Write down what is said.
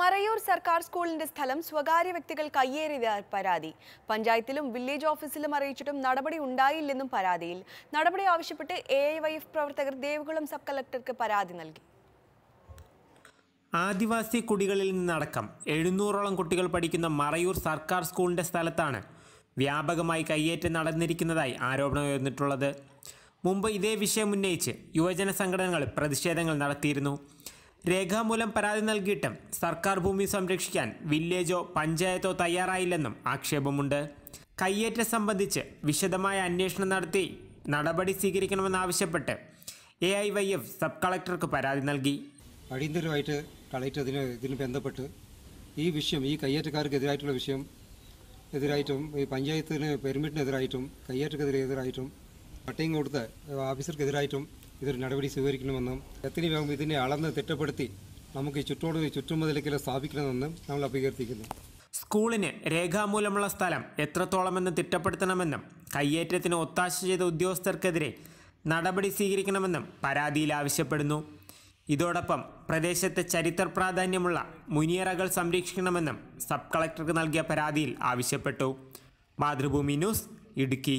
മറയൂർ സർക്കാർ സ്കൂളിന്റെ സ്ഥലം സ്വകാര്യ വ്യക്തികൾ കയ്യേറിയത് പരാതി പഞ്ചായത്തിലും വില്ലേജ് ഓഫീസിലും അറിയിച്ചിട്ടും നടപടി ഉണ്ടായില്ലെന്നും പരാതിയിൽ നടപടി ആവശ്യപ്പെട്ട് എ പ്രവർത്തകർ ദേവികുളം സബ് കളക്ടർക്ക് പരാതി നൽകി ആദിവാസി കുടികളിൽ നിന്നടക്കം എഴുന്നൂറോളം കുട്ടികൾ പഠിക്കുന്ന മറയൂർ സർക്കാർ സ്കൂളിന്റെ സ്ഥലത്താണ് വ്യാപകമായി കയ്യേറ്റം നടന്നിരിക്കുന്നതായി ആരോപണം ഉയർന്നിട്ടുള്ളത് മുമ്പ് ഇതേ വിഷയം ഉന്നയിച്ച് യുവജന സംഘടനകൾ പ്രതിഷേധങ്ങൾ നടത്തിയിരുന്നു രേഖാമൂലം പരാതി നൽകിയിട്ടും സർക്കാർ ഭൂമി സംരക്ഷിക്കാൻ വില്ലേജോ പഞ്ചായത്തോ തയ്യാറായില്ലെന്നും ആക്ഷേപമുണ്ട് കയ്യേറ്റം സംബന്ധിച്ച് വിശദമായ അന്വേഷണം നടത്തി നടപടി സ്വീകരിക്കണമെന്നാവശ്യപ്പെട്ട് A I Y F sub കളക്ടർക്ക് പരാതി നൽകി അടിയന്തരമായിട്ട് കളക്ടർ ഇതിന് ഇതിന് ബന്ധപ്പെട്ട് ഈ വിഷയം ഈ കയ്യേറ്റക്കാർക്കെതിരായിട്ടുള്ള വിഷയം എതിരായിട്ടും ഈ പഞ്ചായത്തിന് പെരുമിറ്റിനെതിരായിട്ടും കയ്യേറ്റക്കെതിരെ എതിരായിട്ടും പട്ടയം കൊടുത്ത ഓഫീസർക്കെതിരായിട്ടും ഇതൊരു നടപടി സ്വീകരിക്കണമെന്നും എത്രയും വേഗം ഇതിനെ അളന്ന് തിട്ടപ്പെടുത്തി നമുക്ക് ഈ ചുറ്റോട് ചുറ്റുമതിലേക്കെല്ലാം സ്ഥാപിക്കണമെന്നും നമ്മൾ അഭ്യർത്ഥിക്കുന്നു സ്കൂളിന് രേഖാമൂലമുള്ള സ്ഥലം എത്രത്തോളമെന്ന് തിട്ടപ്പെടുത്തണമെന്നും കയ്യേറ്റത്തിന് ഒത്താശ ചെയ്ത ഉദ്യോഗസ്ഥർക്കെതിരെ നടപടി സ്വീകരിക്കണമെന്നും പരാതിയിൽ ആവശ്യപ്പെടുന്നു ഇതോടൊപ്പം പ്രദേശത്തെ ചരിത്ര പ്രാധാന്യമുള്ള മുനിയറകൾ സംരക്ഷിക്കണമെന്നും സബ് കളക്ടർക്ക് നൽകിയ പരാതിയിൽ ആവശ്യപ്പെട്ടു മാതൃഭൂമി ന്യൂസ് ഇടുക്കി